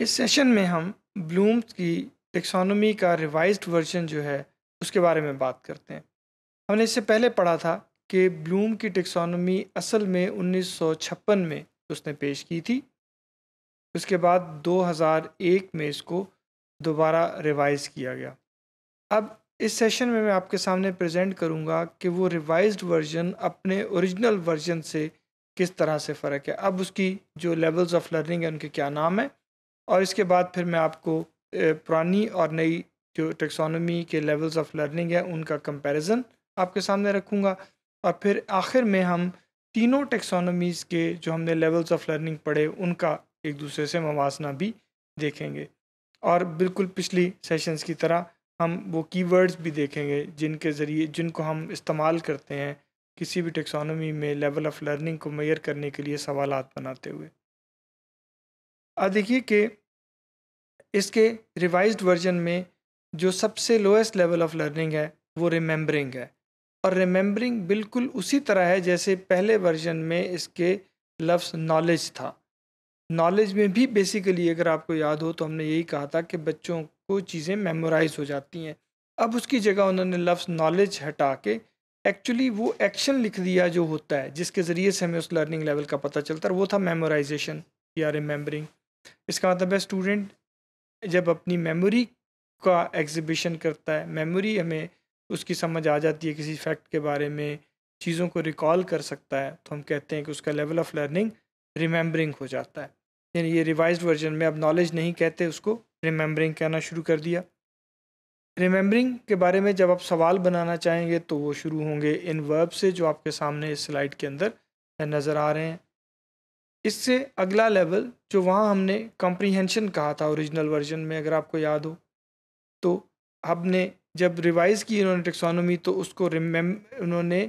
इस सेशन में हम ब्लूम की टेक्सोनोमी का रिवाइज्ड वर्जन जो है उसके बारे में बात करते हैं हमने इससे पहले पढ़ा था कि ब्लूम की टेक्सोनोमी असल में 1956 में उसने पेश की थी उसके बाद 2001 में इसको दोबारा रिवाइज किया गया अब इस सेशन में मैं आपके सामने प्रेजेंट करूंगा कि वो रिवाइज्ड वर्जन अपने ओरिजिनल वर्जन से किस तरह से फ़र्क है अब उसकी जो लेवल्स ऑफ लर्निंग है उनके क्या नाम है और इसके बाद फिर मैं आपको पुरानी और नई जो टेक्सोनोमी के लेवल्स ऑफ लर्निंग है उनका कंपैरिजन आपके सामने रखूँगा और फिर आखिर में हम तीनों टेक्सोनोमीज़ के जो हमने लेवल्स ऑफ लर्निंग पढ़े उनका एक दूसरे से मवासना भी देखेंगे और बिल्कुल पिछली सेशंस की तरह हम वो कीवर्ड्स भी देखेंगे जिनके ज़रिए जिनको हम इस्तेमाल करते हैं किसी भी टेक्सोनोमी में लेवल ऑफ लर्निंग को मैयर करने के लिए सवाल बनाते हुए अब देखिए कि इसके रिवाइज वर्जन में जो सबसे लोएस्ट लेवल ऑफ लर्निंग है वो रिमेंबरिंग है और रिमेम्बरिंग बिल्कुल उसी तरह है जैसे पहले वर्जन में इसके लफ्स नॉलेज था नॉलेज में भी बेसिकली अगर आपको याद हो तो हमने यही कहा था कि बच्चों को चीज़ें मेमोराइज हो जाती हैं अब उसकी जगह उन्होंने लफ्स नॉलेज हटा के एक्चुअली वो एक्शन लिख दिया जो होता है जिसके ज़रिए से हमें उस लर्निंग लेवल का पता चलता है वो था मेमोराइजेशन या रिमेंबरिंग इसका मतलब है स्टूडेंट जब अपनी मेमोरी का एग्जिबिशन करता है मेमोरी हमें उसकी समझ आ जाती है किसी फैक्ट के बारे में चीज़ों को रिकॉल कर सकता है तो हम कहते हैं कि उसका लेवल ऑफ लर्निंग रिमेंबरिंग हो जाता है यानी ये रिवाइज वर्जन में अब नॉलेज नहीं कहते उसको रिमेंबरिंग कहना शुरू कर दिया रिमेंबरिंग के बारे में जब आप सवाल बनाना चाहेंगे तो वो शुरू होंगे इन वर्ब से जो आपके सामने इस स्लाइड के अंदर नज़र आ रहे हैं इससे अगला लेवल जो वहाँ हमने कॉम्प्रीहेंशन कहा था ओरिजिनल वर्जन में अगर आपको याद हो तो हमने जब रिवाइज़ की इन्होंने टेक्सोनोमी तो उसको रिमेम उन्होंने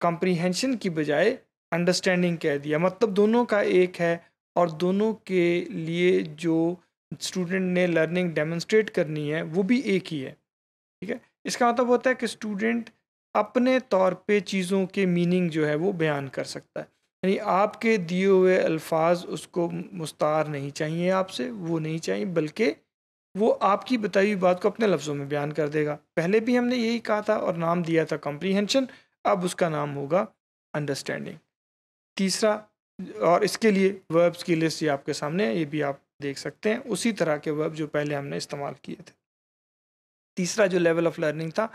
कॉम्प्रीहेंशन की बजाय अंडरस्टैंडिंग कह दिया मतलब दोनों का एक है और दोनों के लिए जो स्टूडेंट ने लर्निंग डेमोन्स्ट्रेट करनी है वो भी एक ही है ठीक है इसका मतलब होता है कि स्टूडेंट अपने तौर पे चीज़ों के मीनिंग जो है वो बयान कर सकता है यानी आपके दिए हुए अल्फाज उसको मुस्तार नहीं चाहिए आपसे वो नहीं चाहिए बल्कि वो आपकी बताई हुई बात को अपने लफ्ज़ों में बयान कर देगा पहले भी हमने यही कहा था और नाम दिया था कॉम्प्रीहेंशन अब उसका नाम होगा अंडरस्टैंडिंग तीसरा और इसके लिए वर्ब्स की लिस्ट ये आपके सामने है ये भी आप देख सकते हैं उसी तरह के वर्ब जो पहले हमने इस्तेमाल किए थे तीसरा जो लेवल ऑफ लर्निंग था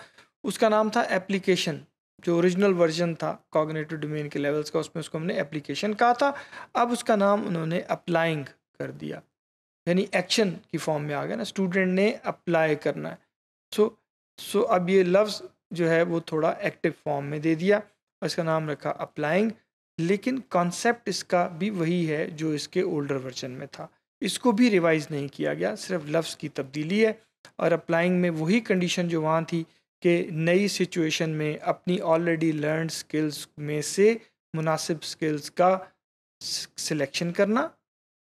उसका नाम था एप्लीकेशन जो ओरिजिनल वर्जन था कॉग्नेटिव डोमेन के लेवल्स का उसमें उसको हमने एप्लीकेशन कहा था अब उसका नाम उन्होंने अप्लाइंग कर दिया यानी एक्शन की फॉर्म में आ गया ना स्टूडेंट ने अप्लाई करना है सो so, सो so अब ये लफ्ज़ जो है वो थोड़ा एक्टिव फॉर्म में दे दिया और इसका नाम रखा अप्लाइंग लेकिन कॉन्सेप्ट इसका भी वही है जो इसके ओल्डर वर्जन में था इसको भी रिवाइज नहीं किया गया सिर्फ लफ्ज़ की तब्दीली है और अप्लाइंग में वही कंडीशन जो वहाँ थी के नई सिचुएशन में अपनी ऑलरेडी लर्न स्किल्स में से मुनासिब स्किल्स का सिलेक्शन करना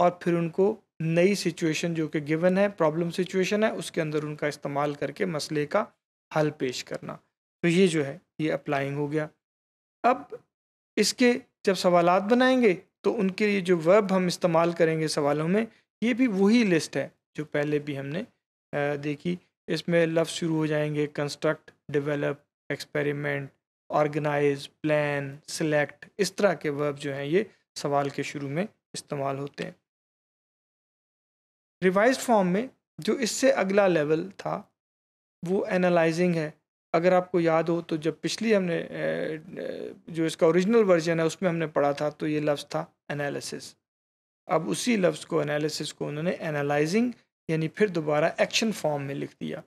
और फिर उनको नई सिचुएशन जो कि गिवन है प्रॉब्लम सिचुएशन है उसके अंदर उनका इस्तेमाल करके मसले का हल पेश करना तो ये जो है ये अप्लाइंग हो गया अब इसके जब सवाल बनाएंगे तो उनके लिए जो वर्ब हम इस्तेमाल करेंगे सवालों में ये भी वही लिस्ट है जो पहले भी हमने देखी इसमें लफ्ज़ शुरू हो जाएंगे construct develop experiment organise plan select इस तरह के वर्ब जो हैं ये सवाल के शुरू में इस्तेमाल होते हैं रिवाइज फॉर्म में जो इससे अगला लेवल था वो एनालाइजिंग है अगर आपको याद हो तो जब पिछली हमने जो इसका ओरिजिनल वर्जन है उसमें हमने पढ़ा था तो ये लफ्ज़ था एनालिसिस अब उसी लफ्ज़ को एनालिसिस को उन्होंने एनालाइजिंग यानी फिर दोबारा एक्शन फॉर्म में लिख दिया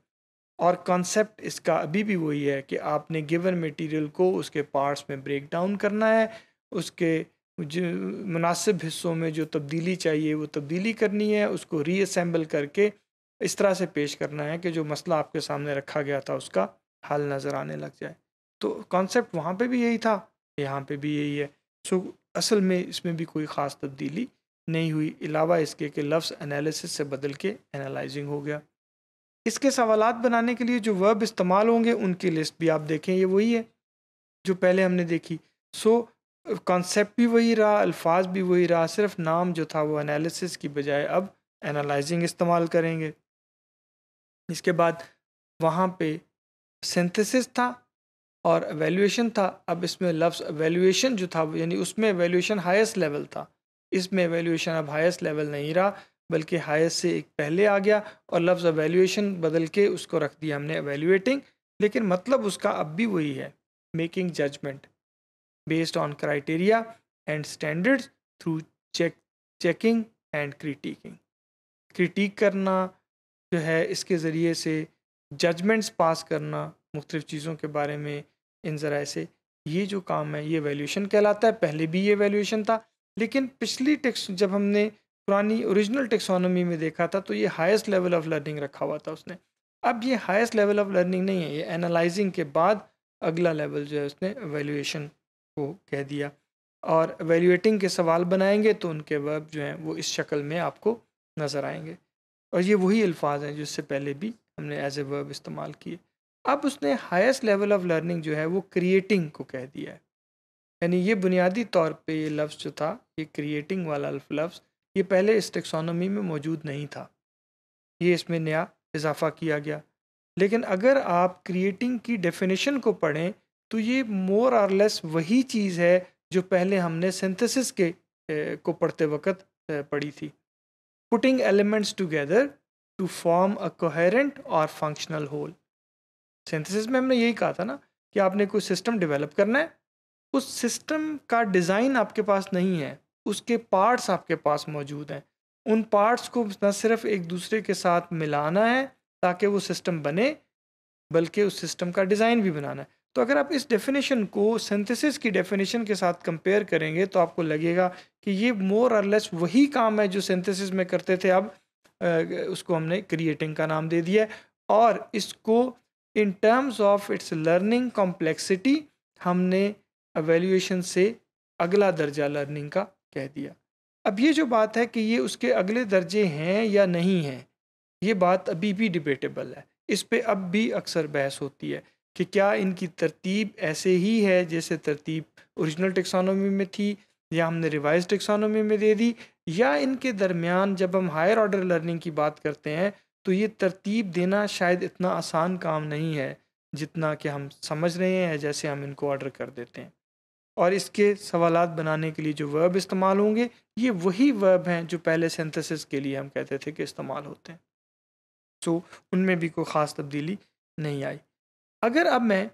और कॉन्सेप्ट इसका अभी भी वही है कि आपने गिवन मटेरियल को उसके पार्ट्स में ब्रेक डाउन करना है उसके जो मुनासिब हिस्सों में जो तब्दीली चाहिए वो तब्दीली करनी है उसको रीअसेंबल करके इस तरह से पेश करना है कि जो मसला आपके सामने रखा गया था उसका हल नज़र आने लग जाए तो कॉन्सेप्ट वहाँ पे भी यही था यहाँ पे भी यही है सो असल में इसमें भी कोई ख़ास तब्दीली नहीं हुई अलावा इसके कि लफ्स एनालिसिस से बदल के एनालाइजिंग हो गया इसके सवाल बनाने के लिए जो वर्ब इस्तेमाल होंगे उनकी लिस्ट भी आप देखें ये वही है जो पहले हमने देखी सो so, कॉन्सेप्ट भी वही रहा अल्फाज भी वही रहा सिर्फ नाम जो था वो एनालिसिस की बजाय अब एनालाइजिंग इस्तेमाल करेंगे इसके बाद वहाँ पे सिंथेसिस था और एवेल्यूशन था अब इसमें लफ्स एवेल्यूशन जो था यानी उसमें एवेल्यूशन हाईएस्ट लेवल था इसमें वैल्यूएशन अब हाईएस्ट लेवल नहीं रहा बल्कि हाईएस्ट से एक पहले आ गया और लफ्ज़ अवेल्यूएशन बदल के उसको रख दिया हमने अवेल्यूएटिंग लेकिन मतलब उसका अब भी वही है making judgement based on criteria and standards through check checking and critiquing critique करना जो है इसके ज़रिए से जजमेंट्स पास करना मुख्तलिफ़ चीज़ों के बारे में इन ज़रा से ये जो काम है ये वैल्यूशन कहलाता है पहले भी ये वैल्यूशन था लेकिन पिछली टेक्स जब हमने पुरानी ओरिजिनल टेक्सोनोमी में देखा था तो ये हाईएस्ट लेवल ऑफ लर्निंग रखा हुआ था उसने अब ये हाईएस्ट लेवल ऑफ लर्निंग नहीं है ये एनालाइजिंग के बाद अगला लेवल जो है उसने वैल्यूएशन को कह दिया और वैल्यूएटिंग के सवाल बनाएंगे तो उनके वर्ब जो हैं वो इस शक्ल में आपको नज़र आएंगे और ये वही अल्फाज हैं जिससे पहले भी हमने एज ए वर्ब इस्तेमाल किए अब उसने हाईएस्ट लेवल ऑफ लर्निंग जो है वो क्रिएटिंग को कह दिया है यानी ये बुनियादी तौर पे ये लफ्ज़ जो था ये क्रिएटिंग वाला लफ्ज़ ये पहले इस टेक्सोनोमी में मौजूद नहीं था ये इसमें नया इजाफा किया गया लेकिन अगर आप क्रिएटिंग की डेफिनेशन को पढ़ें तो ये मोर और लेस वही चीज़ है जो पहले हमने सिंथेसिस के ए, को पढ़ते वक्त पढ़ी थी putting elements together to form a coherent or functional whole synthesis में हमने यही कहा था ना कि आपने कोई सिस्टम डेवलप करना है उस सिस्टम का डिज़ाइन आपके पास नहीं है उसके पार्ट्स आपके पास मौजूद हैं उन पार्ट्स को न सिर्फ एक दूसरे के साथ मिलाना है ताकि वो सिस्टम बने बल्कि उस सिस्टम का डिज़ाइन भी बनाना है तो अगर आप इस डेफिनेशन को सिंथेसिस की डेफिनेशन के साथ कंपेयर करेंगे तो आपको लगेगा कि ये मोर और लेस वही काम है जो सिंथेसिस में करते थे अब उसको हमने क्रिएटिंग का नाम दे दिया और इसको in terms of its learning complexity हमने अवेल्यूएशन से अगला दर्जा लर्निंग का कह दिया अब ये जो बात है कि ये उसके अगले दर्जे हैं या नहीं हैं ये बात अभी भी डिबेटेबल है इस पर अब भी अक्सर बहस होती है कि क्या इनकी तरतीब ऐसे ही है जैसे तरतीब ओरिजिनल टेक्सानोमी में थी या हमने रिवाइज टेक्सानोमी में दे दी या इनके दरमियान जब हम हायर ऑर्डर लर्निंग की बात करते हैं तो ये तरतीब देना शायद इतना आसान काम नहीं है जितना कि हम समझ रहे हैं जैसे हम इनको ऑर्डर कर देते हैं और इसके सवालात बनाने के लिए जो वर्ब इस्तेमाल होंगे ये वही वर्ब हैं जो पहले सेंथसिस के लिए हम कहते थे कि इस्तेमाल होते हैं सो so, उनमें भी कोई ख़ास तब्दीली नहीं आई अगर अब मैं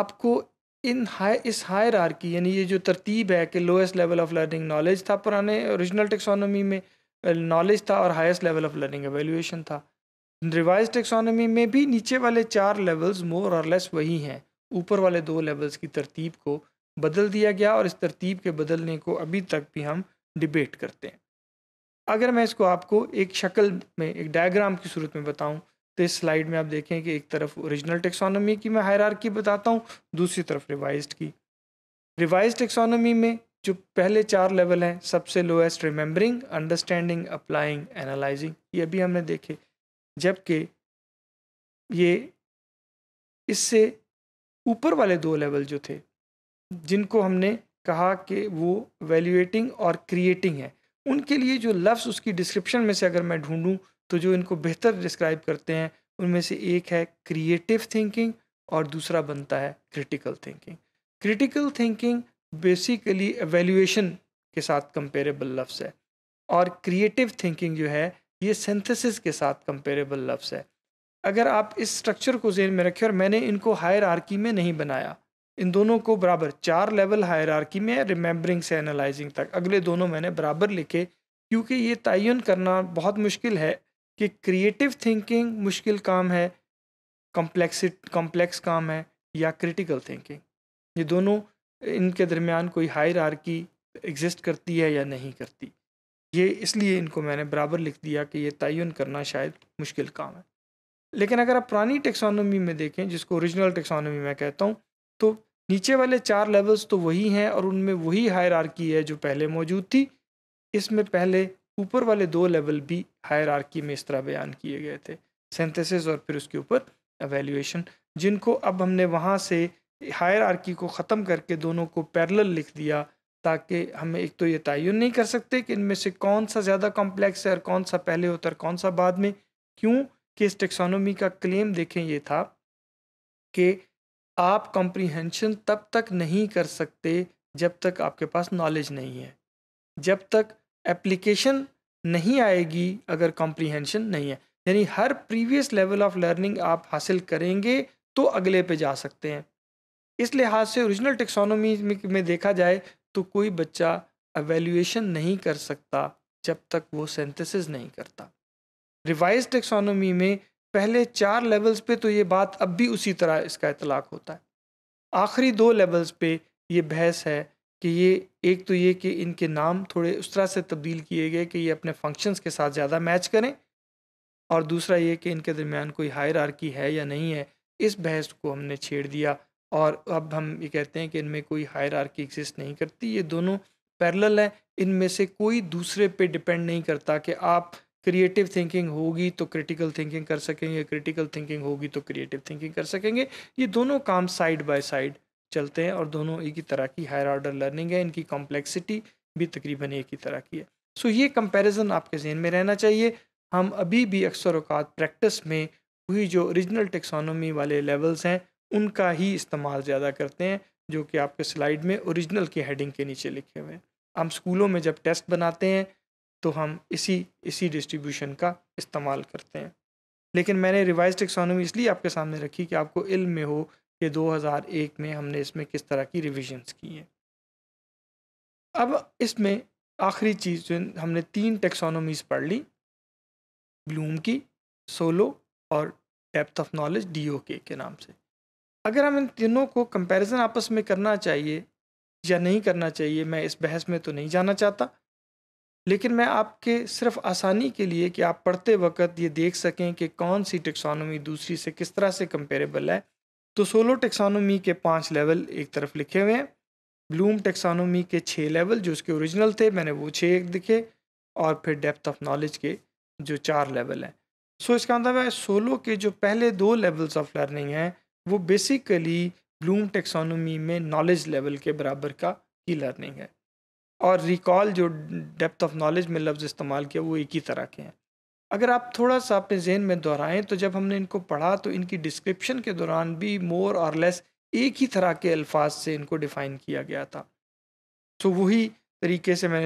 आपको इन हाई इस हायर आर्की यानी ये जो तरतीब है कि lowest level of learning knowledge था पुराने औरिजिनल टेक्सोनोमी में नॉलेज था और highest level of learning evaluation था रिवाइज टेक्सोनोमी में भी नीचे वाले चार लेवल्स मोर और लेस वही हैं ऊपर वाले दो लेवल्स की तरतीब को बदल दिया गया और इस तरतीब के बदलने को अभी तक भी हम डिबेट करते हैं अगर मैं इसको आपको एक शक्ल में एक डायग्राम की सूरत में बताऊं तो इस स्लाइड में आप देखें कि एक तरफ ओरिजिनल टेक्सोनोमी की मैं हायरार्की बताता हूँ दूसरी तरफ रिवाइज की रिवाइज टेक्सोनोमी में जो पहले चार लेवल हैं सबसे lowest remembering understanding applying analysing ये अभी हमने देखे जबकि ये इससे ऊपर वाले दो लेवल जो थे जिनको हमने कहा कि वो वैल्यूएटिंग और क्रिएटिंग है उनके लिए जो लफ्ज़ उसकी डिस्क्रिप्शन में से अगर मैं ढूंढूं तो जो इनको बेहतर डिस्क्राइब करते हैं उनमें से एक है क्रिएटिव थिंकिंग और दूसरा बनता है critical thinking critical thinking basically evaluation के साथ कंपेरेबल लफ्स है और क्रिएटिव थिंकिंग जो है ये सिंथेसिस के साथ कंपेरेबल लफ्ज़ है अगर आप इस स्ट्रक्चर को जेन में रखें और मैंने इनको हायर आर्की में नहीं बनाया इन दोनों को बराबर चार लेवल आर्की में रिमेंबरिंग से एनालाइजिंग तक अगले दोनों मैंने बराबर लिखे क्योंकि ये तयन करना बहुत मुश्किल है कि क्रिएटिव थिंकिंग मुश्किल काम है कम्प्लेक्स कॉम्प्लेक्स काम है या क्रिटिकल थिंकिंग ये दोनों इनके दरमियान कोई हायर आर्की एग्जिस्ट करती है या नहीं करती ये इसलिए इनको मैंने बराबर लिख दिया कि ये तयन करना शायद मुश्किल काम है लेकिन अगर आप पुरानी टेक्सोनॉमी में देखें जिसको ओरिजिनल टेक्सोनोमी मैं कहता हूँ तो नीचे वाले चार लेवल्स तो वही हैं और उनमें वही हायर है जो पहले मौजूद थी इसमें पहले ऊपर वाले दो लेवल भी हायर में इस तरह बयान किए गए थे सेंथेसिस और फिर उसके ऊपर एवेल्यूशन जिनको अब हमने वहाँ से हायर को ख़त्म करके दोनों को पैरेलल लिख दिया ताकि हम एक तो ये तयन नहीं कर सकते कि इनमें से कौन सा ज़्यादा कॉम्प्लेक्स है और कौन सा पहले होता है कौन सा बाद में क्यों कि इस टेक्सोनोमी का क्लेम देखें ये था कि आप कॉम्प्रीहेंशन तब तक नहीं कर सकते जब तक आपके पास नॉलेज नहीं है जब तक एप्लीकेशन नहीं आएगी अगर कॉम्प्रीहेंशन नहीं है यानी हर प्रीवियस लेवल ऑफ लर्निंग आप हासिल करेंगे तो अगले पे जा सकते हैं इस लिहाज से ओरिजिनल टेक्सोनोमी में देखा जाए तो कोई बच्चा एवेल्यूएशन नहीं कर सकता जब तक वो सेंथेसिस नहीं करता रिवाइज टेक्सोनोमी में पहले चार लेवल्स पे तो ये बात अब भी उसी तरह इसका इतलाक होता है आखिरी दो लेवल्स पे ये बहस है कि ये एक तो ये कि इनके नाम थोड़े उस तरह से तब्दील किए गए कि ये अपने फंक्शंस के साथ ज़्यादा मैच करें और दूसरा ये कि इनके दरमियान कोई हायर है या नहीं है इस बहस को हमने छेड़ दिया और अब हम ये कहते हैं कि इनमें कोई हायर आर्की एग्जिस्ट नहीं करती ये दोनों पैरल हैं इनमें से कोई दूसरे पे डिपेंड नहीं करता कि आप क्रिएटिव थिंकिंग होगी तो क्रिटिकल थिंकिंग कर सकेंगे क्रिटिकल थिंकिंग होगी तो क्रिएटिव थिंकिंग कर सकेंगे ये दोनों काम साइड बाय साइड चलते हैं और दोनों एक ही तरह की हायर ऑर्डर लर्निंग है इनकी कॉम्प्लेक्सिटी भी तकरीबन एक ही तरह की है सो ये कंपैरिजन आपके जहन में रहना चाहिए हम अभी भी अक्सर अवकात प्रैक्टिस में हुई जो ओरिजिनल टेक्सोनोमी वाले लेवल्स हैं उनका ही इस्तेमाल ज़्यादा करते हैं जो कि आपके स्लाइड में ओरिजिनल की हेडिंग के नीचे लिखे हुए हैं हम स्कूलों में जब टेस्ट बनाते हैं तो हम इसी इसी डिस्ट्रीब्यूशन का इस्तेमाल करते हैं लेकिन मैंने रिवाइज टेक्सोनॉमी इसलिए आपके सामने रखी कि आपको इल्म में हो कि 2001 में हमने इसमें किस तरह की रिविजन्स की हैं अब इसमें आखिरी चीज़ जो हमने तीन टेक्सोनोमीज पढ़ ली ब्लूम की सोलो और डेप्थ ऑफ नॉलेज डी के नाम से अगर हम इन तीनों को कंपैरिजन आपस में करना चाहिए या नहीं करना चाहिए मैं इस बहस में तो नहीं जाना चाहता लेकिन मैं आपके सिर्फ आसानी के लिए कि आप पढ़ते वक्त ये देख सकें कि कौन सी टेक्सोनोमी दूसरी से किस तरह से कंपेरेबल है तो सोलो टेक्सोनोमी के पांच लेवल एक तरफ लिखे हुए हैं ब्लूम टेक्सोनोमी के छः लेवल जो उसके ओरिजिनल थे मैंने वो छः एक दिखे और फिर डेप्थ ऑफ नॉलेज के जो चार लेवल हैं सो so, इसका मतलब है सोलो के जो पहले दो लेवल्स ऑफ लर्निंग हैं वो बेसिकली ब्लूम टेक्सोनोमी में नॉलेज लेवल के बराबर का ही लर्निंग है और रिकॉल जो डेप्थ ऑफ नॉलेज में लफ्ज़ इस्तेमाल किया वो एक ही तरह के हैं अगर आप थोड़ा सा अपने जहन में दोहराएं तो जब हमने इनको पढ़ा तो इनकी डिस्क्रिप्शन के दौरान भी मोर और लेस एक ही तरह के अल्फाज से इनको डिफ़ाइन किया गया था तो वही तरीके से मैंने